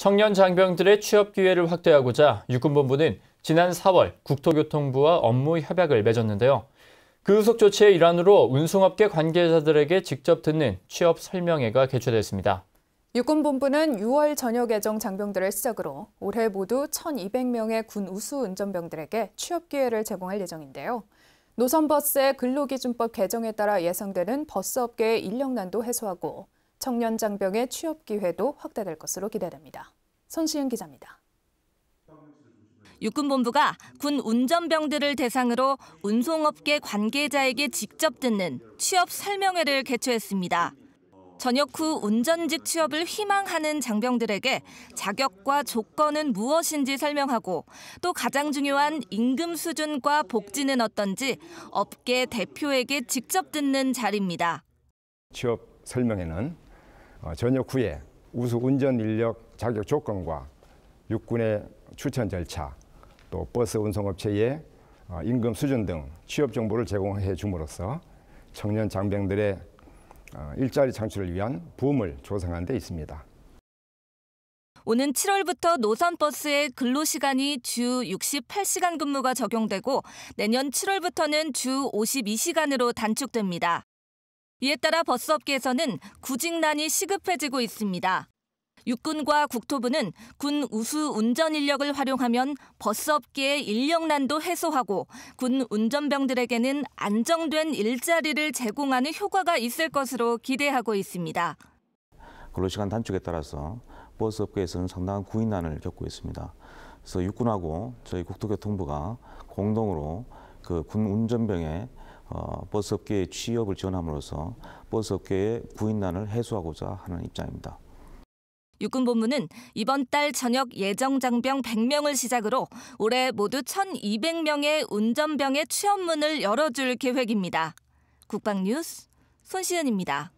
청년 장병들의 취업 기회를 확대하고자 육군본부는 지난 4월 국토교통부와 업무 협약을 맺었는데요. 그 후속 조치의 일환으로 운송업계 관계자들에게 직접 듣는 취업 설명회가 개최됐습니다. 육군본부는 6월 전역 예정 장병들을 시작으로 올해 모두 1,200명의 군 우수 운전병들에게 취업 기회를 제공할 예정인데요. 노선버스의 근로기준법 개정에 따라 예상되는 버스업계의 인력난도 해소하고 청년 장병의 취업 기회도 확대될 것으로 기대됩니다. 손시은 기자입니다. 육군본부가 군 운전병들을 대상으로 운송업계 관계자에게 직접 듣는 취업 설명회를 개최했습니다. 전역 후 운전직 취업을 희망하는 장병들에게 자격과 조건은 무엇인지 설명하고 또 가장 중요한 임금 수준과 복지는 어떤지 업계 대표에게 직접 듣는 자리입니다. 취업 설명회는 전역 어, 후에 우수 운전 인력 자격 조건과 육군의 추천 절차, 또 버스 운송업체의 어, 임금 수준 등 취업 정보를 제공해 줌으로써 청년 장병들의 어, 일자리 창출을 위한 붐을 조성한 데 있습니다. 오는 7월부터 노선버스의 근로시간이 주 68시간 근무가 적용되고 내년 7월부터는 주 52시간으로 단축됩니다. 이에 따라 버스업계에서는 구직난이 시급해지고 있습니다. 육군과 국토부는 군 우수 운전 인력을 활용하면 버스업계의 인력난도 해소하고 군 운전병들에게는 안정된 일자리를 제공하는 효과가 있을 것으로 기대하고 있습니다. 근로시간 단축에 따라서 버스업계에서는 상당한 구인난을 겪고 있습니다. 그래서 육군하고 저희 국토교통부가 공동으로 그 군 운전병의 어, 버스업계의 취업을 지원함으로써 버스업계의 구인난을 해소하고자 하는 입장입니다. 육군 본부는 이번 달 저녁 예정 장병 100명을 시작으로 올해 모두 1,200명의 운전병의 취업문을 열어줄 계획입니다. 국방뉴스 손시은입니다.